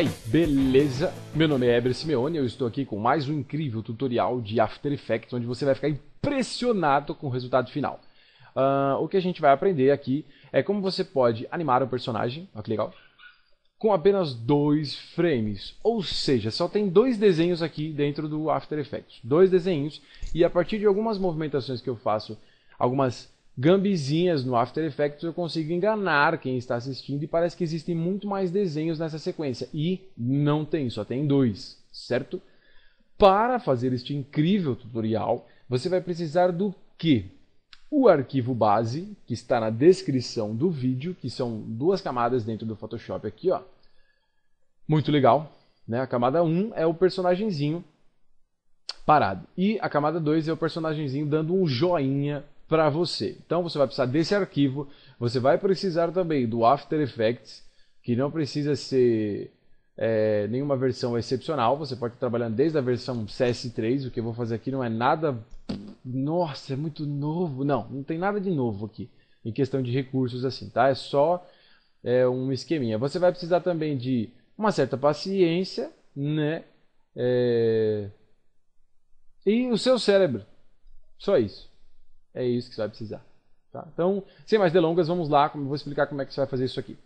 aí, beleza? Meu nome é Eber Simeone e eu estou aqui com mais um incrível tutorial de After Effects, onde você vai ficar impressionado com o resultado final. Uh, o que a gente vai aprender aqui é como você pode animar um personagem, olha que legal, com apenas dois frames. Ou seja, só tem dois desenhos aqui dentro do After Effects. Dois desenhos, e a partir de algumas movimentações que eu faço, algumas gambizinhas no After Effects eu consigo enganar quem está assistindo e parece que existem muito mais desenhos nessa sequência. E não tem, só tem dois, certo? Para fazer este incrível tutorial, você vai precisar do que? O arquivo base, que está na descrição do vídeo, que são duas camadas dentro do Photoshop aqui, ó. Muito legal, né? A camada 1 é o personagemzinho parado. E a camada 2 é o personagemzinho dando um joinha para você. Então você vai precisar desse arquivo, você vai precisar também do After Effects, que não precisa ser é, nenhuma versão excepcional, você pode estar trabalhando desde a versão CS3, o que eu vou fazer aqui não é nada, nossa, é muito novo, não, não tem nada de novo aqui, em questão de recursos assim, tá? É só é, um esqueminha. Você vai precisar também de uma certa paciência, né? É... E o seu cérebro, só isso. É isso que você vai precisar. Tá? Então, sem mais delongas, vamos lá, vou explicar como é que você vai fazer isso aqui.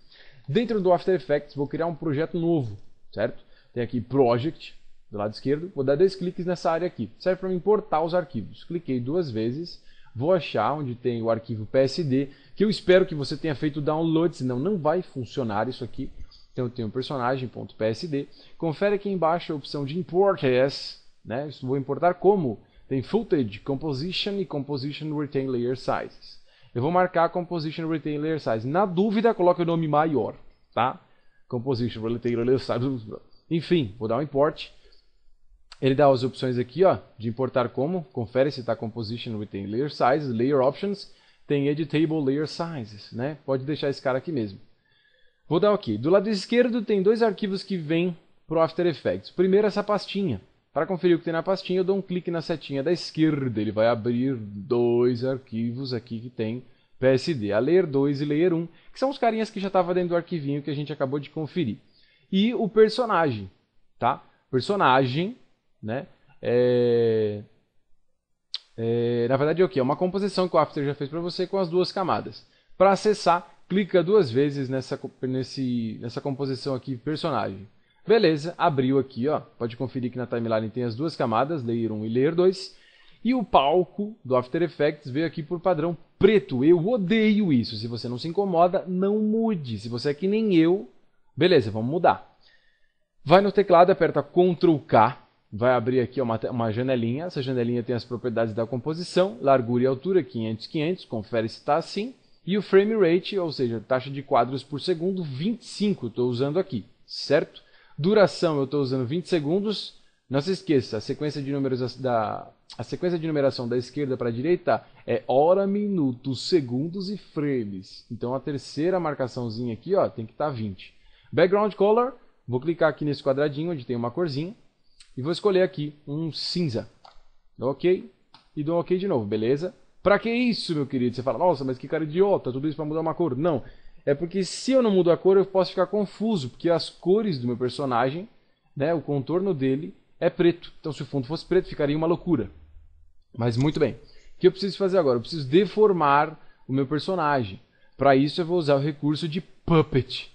Dentro do After Effects, vou criar um projeto novo, certo? Tem aqui Project, do lado esquerdo, vou dar dois cliques nessa área aqui. Serve para importar os arquivos. Cliquei duas vezes, vou achar onde tem o arquivo PSD, que eu espero que você tenha feito o download, senão não vai funcionar isso aqui. Então eu tenho personagem.psd. Confere aqui embaixo a opção de import as, né? Isso vou importar como? Tem Footage, Composition e Composition Retain Layer Sizes. Eu vou marcar Composition Retain Layer Size. Na dúvida, coloque o nome maior, tá? Composition Retain Layer Size. Enfim, vou dar um import. Ele dá as opções aqui, ó, de importar como. Confere se está Composition Retain Layer Sizes, Layer Options. Tem Editable Layer Sizes, né? Pode deixar esse cara aqui mesmo. Vou dar aqui. Do lado esquerdo tem dois arquivos que vêm o After Effects. Primeiro essa pastinha, para conferir o que tem na pastinha, eu dou um clique na setinha da esquerda. Ele vai abrir dois arquivos aqui que tem PSD, a Layer 2 e Layer 1, que são os carinhas que já estavam dentro do arquivinho que a gente acabou de conferir. E o personagem, tá? Personagem, né? É... É... na verdade é o que? É uma composição que o After já fez para você com as duas camadas. Para acessar, clica duas vezes nessa, nesse, nessa composição aqui, personagem. Beleza, abriu aqui, ó. Pode conferir que na timeline tem as duas camadas, Layer 1 e Layer 2. E o palco do After Effects veio aqui por padrão preto. Eu odeio isso. Se você não se incomoda, não mude. Se você é que nem eu, beleza, vamos mudar. Vai no teclado, aperta Ctrl K. Vai abrir aqui uma, uma janelinha. Essa janelinha tem as propriedades da composição. Largura e altura, 500, 500. Confere se está assim. E o frame rate, ou seja, taxa de quadros por segundo, 25. Estou usando aqui, certo? Duração, eu estou usando 20 segundos. Não se esqueça, a sequência de números da a sequência de numeração da esquerda para a direita é hora, minuto, segundos e frames. Então a terceira marcaçãozinha aqui, ó, tem que estar tá 20. Background color, vou clicar aqui nesse quadradinho onde tem uma corzinha e vou escolher aqui um cinza. Dou OK e dou OK de novo, beleza? Pra que isso, meu querido? Você fala, nossa, mas que cara idiota, tudo isso para mudar uma cor. Não, é porque se eu não mudo a cor, eu posso ficar confuso, porque as cores do meu personagem, né, o contorno dele é preto. Então se o fundo fosse preto, ficaria uma loucura. Mas muito bem. O que eu preciso fazer agora? Eu preciso deformar o meu personagem. Para isso eu vou usar o recurso de Puppet.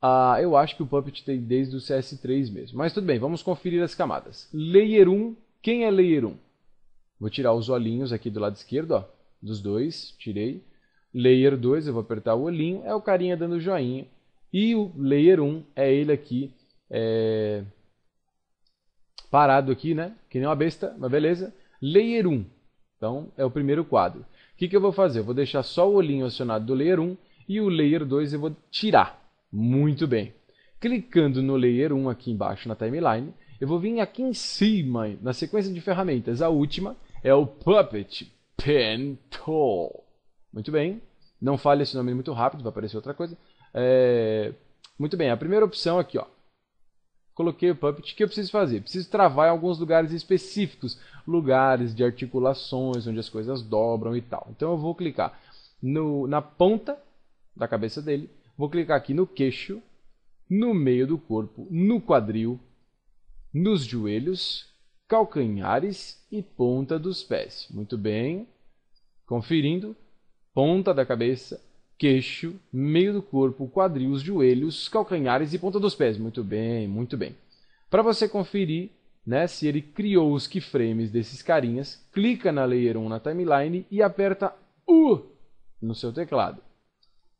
Ah, eu acho que o Puppet tem desde o CS3 mesmo. Mas tudo bem, vamos conferir as camadas. Layer 1, quem é Layer 1? Vou tirar os olhinhos aqui do lado esquerdo, ó, dos dois, tirei. Layer 2, eu vou apertar o olhinho, é o carinha dando joinha. E o Layer 1 é ele aqui, é... parado aqui, né? Que nem uma besta, mas beleza. Layer 1, então é o primeiro quadro. O que, que eu vou fazer? Eu vou deixar só o olhinho acionado do Layer 1 e o Layer 2 eu vou tirar. Muito bem. Clicando no Layer 1 aqui embaixo na timeline, eu vou vir aqui em cima, na sequência de ferramentas. A última é o Puppet Pen Tool. Muito bem. Não fale esse nome muito rápido, vai aparecer outra coisa. É... Muito bem, a primeira opção aqui, ó. Coloquei o Puppet. O que eu preciso fazer? Preciso travar em alguns lugares específicos. Lugares de articulações, onde as coisas dobram e tal. Então eu vou clicar no, na ponta da cabeça dele. Vou clicar aqui no queixo, no meio do corpo, no quadril, nos joelhos, calcanhares e ponta dos pés. Muito bem. Conferindo ponta da cabeça, queixo, meio do corpo, quadril, os joelhos, calcanhares e ponta dos pés. Muito bem, muito bem. Para você conferir né, se ele criou os keyframes desses carinhas, clica na Layer 1 na timeline e aperta U no seu teclado.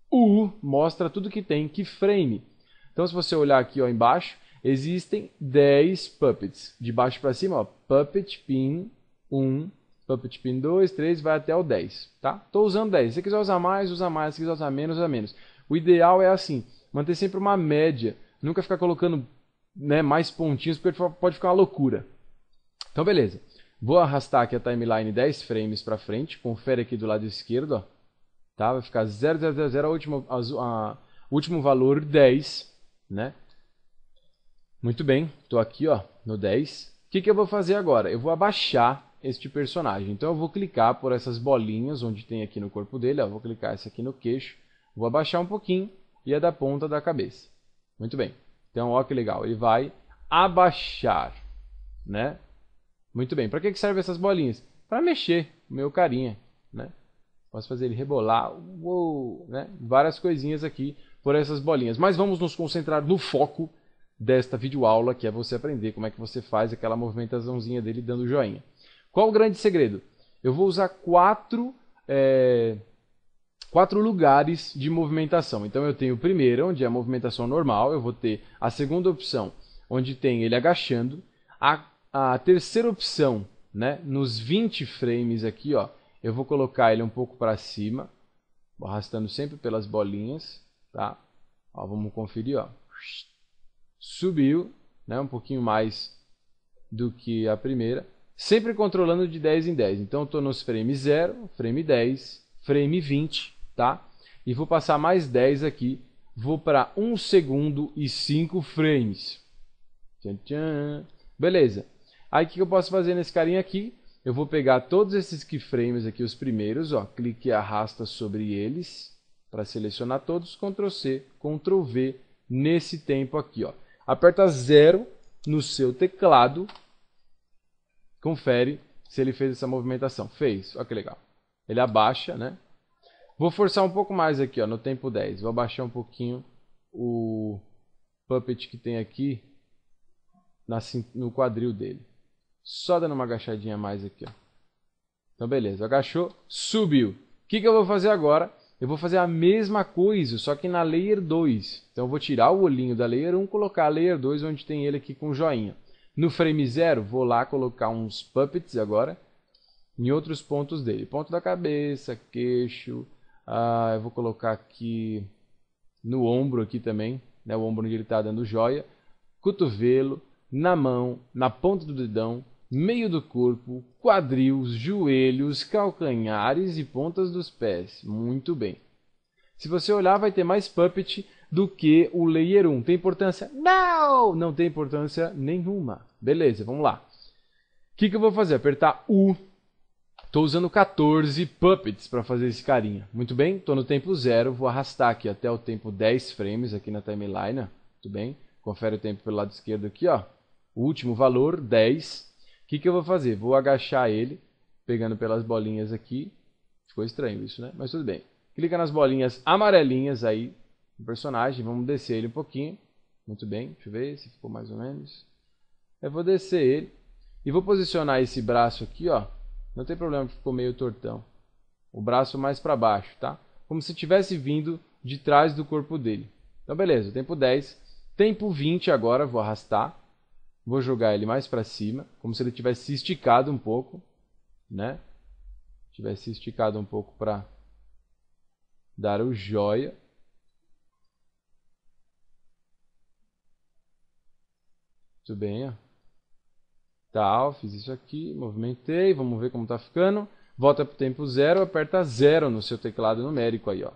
U mostra tudo que tem keyframe. Então, se você olhar aqui ó, embaixo, existem 10 puppets. De baixo para cima, ó, puppet pin 1, Puppet Pin 2, 3, vai até o 10, tá? Estou usando 10. Se você quiser usar mais, usa mais. Se quiser usar menos, usa menos. O ideal é assim, manter sempre uma média. Nunca ficar colocando né, mais pontinhos, porque pode ficar uma loucura. Então, beleza. Vou arrastar aqui a timeline 10 frames para frente. Confere aqui do lado esquerdo, ó. Tá? Vai ficar 0, 0, 0, a última, a, a, último valor 10, né? Muito bem, estou aqui ó, no 10. O que, que eu vou fazer agora? Eu vou abaixar este tipo personagem. Então eu vou clicar por essas bolinhas onde tem aqui no corpo dele, eu vou clicar esse aqui no queixo, vou abaixar um pouquinho e é da ponta da cabeça. Muito bem. Então, olha que legal, ele vai abaixar, né? Muito bem. Para que servem essas bolinhas? Para mexer o meu carinha, né? Posso fazer ele rebolar, uou, né? Várias coisinhas aqui por essas bolinhas. Mas vamos nos concentrar no foco desta videoaula, que é você aprender como é que você faz aquela movimentaçãozinha dele dando joinha. Qual o grande segredo? Eu vou usar quatro, é, quatro lugares de movimentação. Então eu tenho o primeiro, onde é a movimentação normal, eu vou ter a segunda opção, onde tem ele agachando, a, a terceira opção, né, nos 20 frames aqui, ó, eu vou colocar ele um pouco para cima, arrastando sempre pelas bolinhas, tá? Ó, vamos conferir, ó. Subiu, né, um pouquinho mais do que a primeira. Sempre controlando de 10 em 10. Então eu estou nos frame 0, frame 10, frame 20, tá? E vou passar mais 10 aqui. Vou para 1 segundo e 5 frames. Tchan, tchan. Beleza. Aí o que eu posso fazer nesse carinha aqui? Eu vou pegar todos esses keyframes aqui, os primeiros, ó, clique e arrasta sobre eles para selecionar todos, Ctrl C, Ctrl V nesse tempo aqui, ó. Aperta zero no seu teclado Confere se ele fez essa movimentação. Fez, olha que legal. Ele abaixa, né? Vou forçar um pouco mais aqui, ó, no tempo 10. Vou abaixar um pouquinho o puppet que tem aqui na, no quadril dele. Só dando uma agachadinha mais aqui, ó. Então, beleza. Agachou, subiu. O que, que eu vou fazer agora? Eu vou fazer a mesma coisa, só que na Layer 2. Então, eu vou tirar o olhinho da Layer 1 colocar a Layer 2, onde tem ele aqui com joinha. No frame zero, vou lá colocar uns puppets agora em outros pontos dele. Ponto da cabeça, queixo, ah, eu vou colocar aqui no ombro aqui também, né, o ombro onde ele está dando joia, cotovelo, na mão, na ponta do dedão, meio do corpo, quadril, joelhos, calcanhares e pontas dos pés. Muito bem. Se você olhar, vai ter mais puppet do que o layer 1. Tem importância? Não! Não tem importância nenhuma. Beleza, vamos lá. O que, que eu vou fazer? Apertar U. Estou usando 14 puppets para fazer esse carinha. Muito bem, estou no tempo zero Vou arrastar aqui até o tempo 10 frames aqui na timeline. Muito bem. Confere o tempo pelo lado esquerdo aqui. ó. O último valor, 10. O que, que eu vou fazer? Vou agachar ele, pegando pelas bolinhas aqui. Ficou estranho isso, né? Mas tudo bem. Clica nas bolinhas amarelinhas aí, o personagem, vamos descer ele um pouquinho. Muito bem, deixa eu ver se ficou mais ou menos. Eu vou descer ele e vou posicionar esse braço aqui, ó. Não tem problema que ficou meio tortão. O braço mais para baixo, tá? Como se tivesse vindo de trás do corpo dele. Então beleza, tempo 10. Tempo 20 agora, vou arrastar. Vou jogar ele mais para cima, como se ele tivesse se esticado um pouco, né? Tivesse esticado um pouco para dar o joia. Muito bem, ó. Tal, tá, fiz isso aqui, movimentei, vamos ver como está ficando. Volta para o tempo zero, aperta zero no seu teclado numérico aí, ó.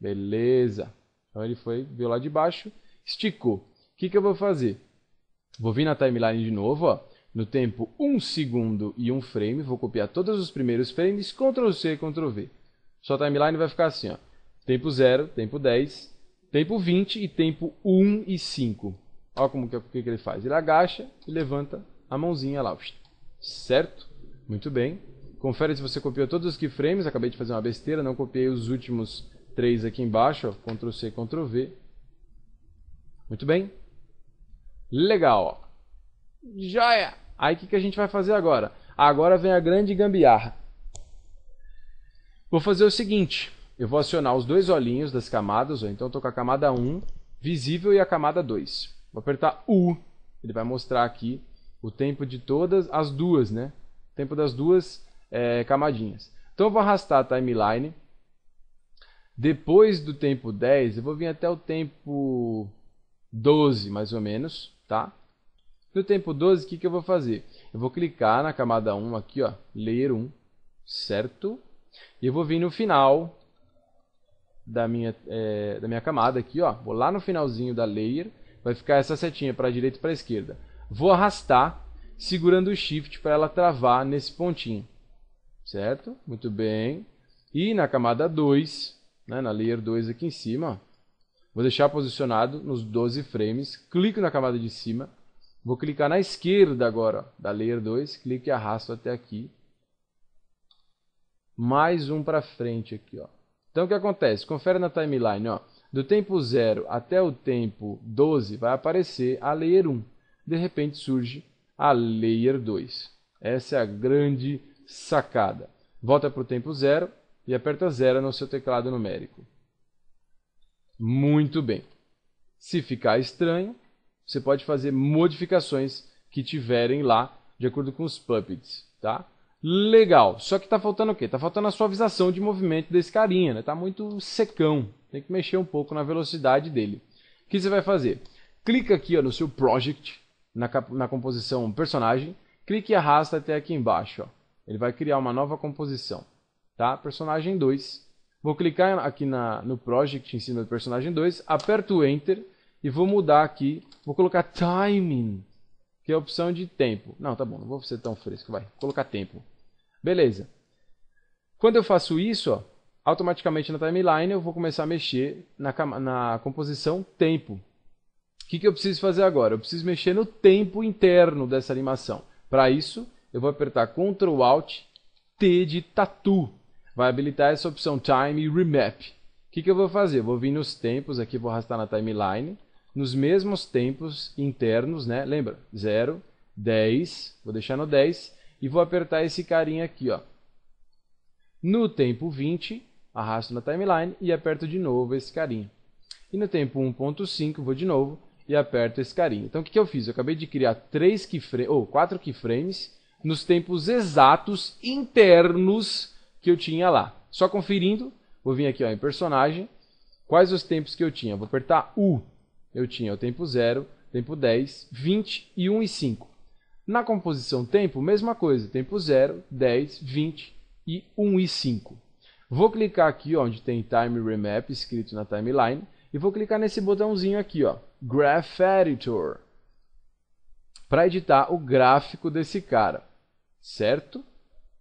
Beleza. Então ele foi, viu lá de baixo, esticou. O que, que eu vou fazer? Vou vir na timeline de novo, ó. No tempo 1 um segundo e 1 um frame, vou copiar todos os primeiros frames, Ctrl C, Ctrl V. Sua timeline vai ficar assim, ó. Tempo 0, tempo 10, tempo 20 e tempo 1 e 5. Olha como é, que, que, ele faz. Ele agacha e levanta a mãozinha lá. Certo? Muito bem. Confere se você copiou todos os keyframes. Acabei de fazer uma besteira, não copiei os últimos três aqui embaixo. Ctrl C, Ctrl V. Muito bem. Legal. Ó. Joia! Aí o que, que a gente vai fazer agora? Agora vem a grande gambiarra. Vou fazer o seguinte. Eu vou acionar os dois olhinhos das camadas. Ó. Então estou com a camada 1 visível e a camada 2. Vou apertar U, ele vai mostrar aqui o tempo de todas as duas, né? O tempo das duas é, camadinhas. Então eu vou arrastar a timeline. Depois do tempo 10, eu vou vir até o tempo 12, mais ou menos, tá? No tempo 12, o que, que eu vou fazer? Eu vou clicar na camada 1 aqui, ó, ler 1, certo? E eu vou vir no final da minha, é, da minha camada aqui, ó, vou lá no finalzinho da layer, Vai ficar essa setinha para a direita e para a esquerda. Vou arrastar segurando o Shift para ela travar nesse pontinho. Certo? Muito bem. E na camada 2, né, na Layer 2 aqui em cima, vou deixar posicionado nos 12 frames. Clico na camada de cima. Vou clicar na esquerda agora da Layer 2. Clico e arrasto até aqui. Mais um para frente aqui. Ó. Então o que acontece? Confere na timeline. Ó. Do tempo 0 até o tempo 12 vai aparecer a layer 1. De repente surge a layer 2. Essa é a grande sacada. Volta para o tempo 0 e aperta 0 no seu teclado numérico. Muito bem. Se ficar estranho, você pode fazer modificações que tiverem lá de acordo com os puppets, tá? Legal. Só que tá faltando o quê? Tá faltando a suavização de movimento desse carinha, né? Tá muito secão. Tem que mexer um pouco na velocidade dele. O que você vai fazer? Clica aqui ó, no seu Project, na, na composição Personagem. Clique e arrasta até aqui embaixo. Ó. Ele vai criar uma nova composição. Tá? Personagem 2. Vou clicar aqui na, no Project em cima do personagem 2. Aperto o Enter e vou mudar aqui. Vou colocar Timing, que é a opção de tempo. Não, tá bom. Não vou ser tão fresco. Vai. Vou colocar tempo. Beleza. Quando eu faço isso, ó, automaticamente na timeline eu vou começar a mexer na, na composição tempo. O que, que eu preciso fazer agora? Eu preciso mexer no tempo interno dessa animação. Para isso, eu vou apertar Ctrl Alt T de Tatu. Vai habilitar essa opção Time Remap. O que, que eu vou fazer? Eu vou vir nos tempos, aqui vou arrastar na timeline, nos mesmos tempos internos, né? Lembra? 0, 10, vou deixar no 10 e vou apertar esse carinha aqui, ó. No tempo 20, arrasto na timeline e aperto de novo esse carinha. E no tempo 1.5, vou de novo e aperto esse carinha. Então o que, eu fiz? Eu acabei de criar três keyframes, ou quatro keyframes nos tempos exatos internos que eu tinha lá. Só conferindo, vou vir aqui ó, em personagem, quais os tempos que eu tinha. Vou apertar U. Eu tinha o tempo 0, tempo 10, 20 e 1 e 5. Na composição tempo, mesma coisa, tempo 0, 10, 20 e 1 e 5. Vou clicar aqui onde tem Time Remap escrito na timeline e vou clicar nesse botãozinho aqui, ó, Graph Editor, para editar o gráfico desse cara, certo?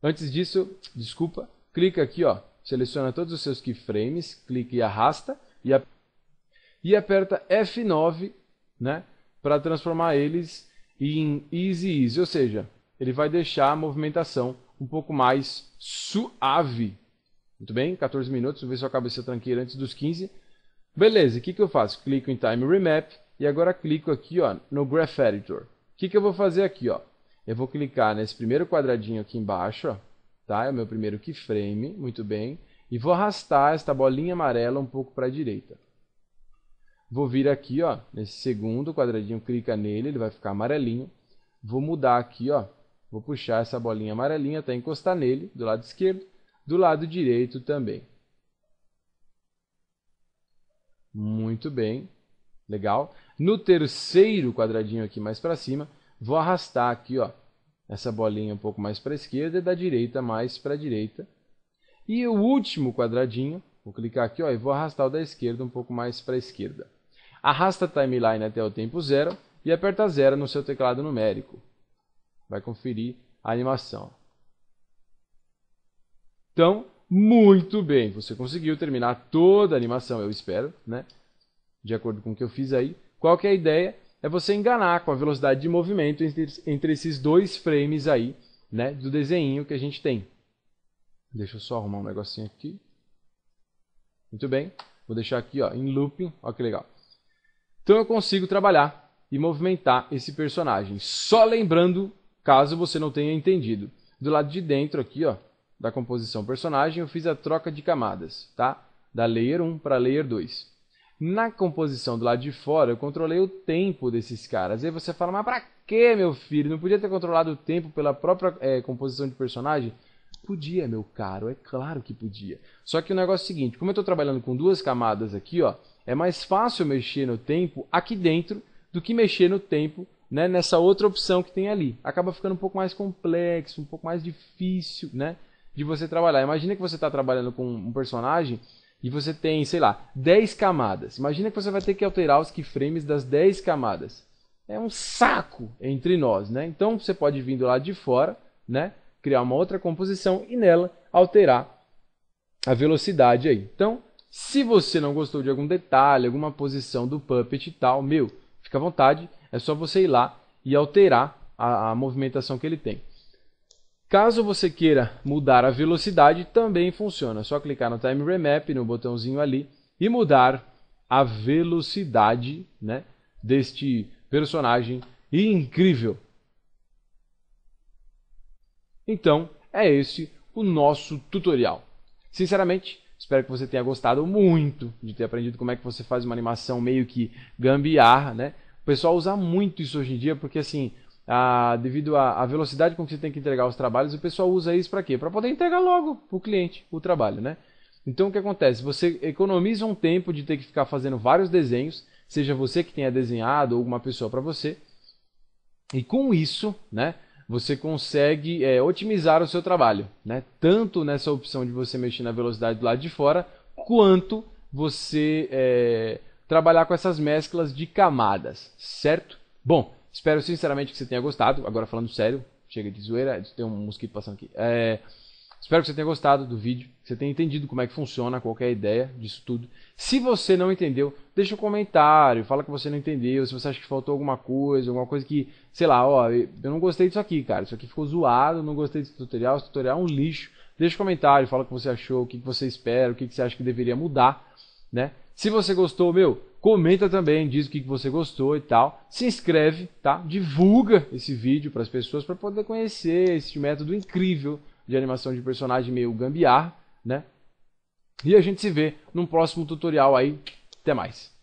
Antes disso, desculpa, clica aqui, ó, seleciona todos os seus keyframes, clica e arrasta e, aperta F9, né, para transformar eles e em easy easy, ou seja, ele vai deixar a movimentação um pouco mais suave. Muito bem, 14 minutos, vou ver se eu acabo essa tranqueira antes dos 15. Beleza, o que, que eu faço? Clico em Time Remap e agora clico aqui ó, no Graph Editor. O que, que eu vou fazer aqui? Ó? Eu vou clicar nesse primeiro quadradinho aqui embaixo, ó, tá? é o meu primeiro keyframe, muito bem, e vou arrastar esta bolinha amarela um pouco para a direita. Vou vir aqui, ó, nesse segundo quadradinho, clica nele, ele vai ficar amarelinho. Vou mudar aqui, ó, vou puxar essa bolinha amarelinha até encostar nele, do lado esquerdo, do lado direito também. Muito bem, legal. No terceiro quadradinho aqui mais para cima, vou arrastar aqui, ó, essa bolinha um pouco mais para a esquerda e da direita mais para a direita. E o último quadradinho, vou clicar aqui ó, e vou arrastar o da esquerda um pouco mais para a esquerda arrasta a timeline até o tempo zero e aperta zero no seu teclado numérico. Vai conferir a animação. Então, muito bem, você conseguiu terminar toda a animação, eu espero, né? De acordo com o que eu fiz aí. Qual que é a ideia? É você enganar com a velocidade de movimento entre, entre esses dois frames aí, né? Do desenho que a gente tem. Deixa eu só arrumar um negocinho aqui. Muito bem. Vou deixar aqui, ó, em looping. Olha que legal. Então eu consigo trabalhar e movimentar esse personagem. Só lembrando, caso você não tenha entendido, do lado de dentro aqui, ó, da composição personagem, eu fiz a troca de camadas, tá? Da layer 1 para layer 2. Na composição do lado de fora, eu controlei o tempo desses caras. Aí você fala, mas pra que, meu filho? Não podia ter controlado o tempo pela própria é, composição de personagem? Podia, meu caro, é claro que podia. Só que o negócio é o seguinte, como eu estou trabalhando com duas camadas aqui, ó, é mais fácil mexer no tempo aqui dentro do que mexer no tempo né, nessa outra opção que tem ali. Acaba ficando um pouco mais complexo, um pouco mais difícil né, de você trabalhar. Imagina que você está trabalhando com um personagem e você tem, sei lá, 10 camadas. Imagina que você vai ter que alterar os keyframes das 10 camadas. É um saco entre nós, né? Então você pode vir do lado de fora, né? Criar uma outra composição e nela alterar a velocidade aí. Então, se você não gostou de algum detalhe, alguma posição do puppet e tal, meu, fica à vontade, é só você ir lá e alterar a, a movimentação que ele tem. Caso você queira mudar a velocidade, também funciona. É só clicar no Time Remap, no botãozinho ali, e mudar a velocidade né, deste personagem incrível. Então, é esse o nosso tutorial. Sinceramente, Espero que você tenha gostado muito de ter aprendido como é que você faz uma animação meio que gambiarra, né? O pessoal usa muito isso hoje em dia, porque assim, a, devido à velocidade com que você tem que entregar os trabalhos, o pessoal usa isso para quê? Para poder entregar logo para o cliente o trabalho, né? Então o que acontece? Você economiza um tempo de ter que ficar fazendo vários desenhos, seja você que tenha desenhado ou alguma pessoa para você. E com isso, né, você consegue é, otimizar o seu trabalho, né? tanto nessa opção de você mexer na velocidade do lado de fora, quanto você é, trabalhar com essas mesclas de camadas, certo? Bom, espero sinceramente que você tenha gostado. Agora falando sério, chega de zoeira, tem um mosquito passando aqui. É, Espero que você tenha gostado do vídeo, que você tenha entendido como é que funciona, qualquer é ideia disso tudo. Se você não entendeu, deixa um comentário, fala que você não entendeu, se você acha que faltou alguma coisa, alguma coisa que, sei lá, ó, eu não gostei disso aqui, cara, isso aqui ficou zoado, não gostei desse tutorial, esse tutorial é um lixo. Deixa um comentário, fala o que você achou, o que você espera, o que você acha que deveria mudar, né? Se você gostou, meu, comenta também, diz o que você gostou e tal. Se inscreve, tá? Divulga esse vídeo para as pessoas para poder conhecer esse método incrível de animação de personagem meio gambiarra, né? E a gente se vê num próximo tutorial aí. Até mais.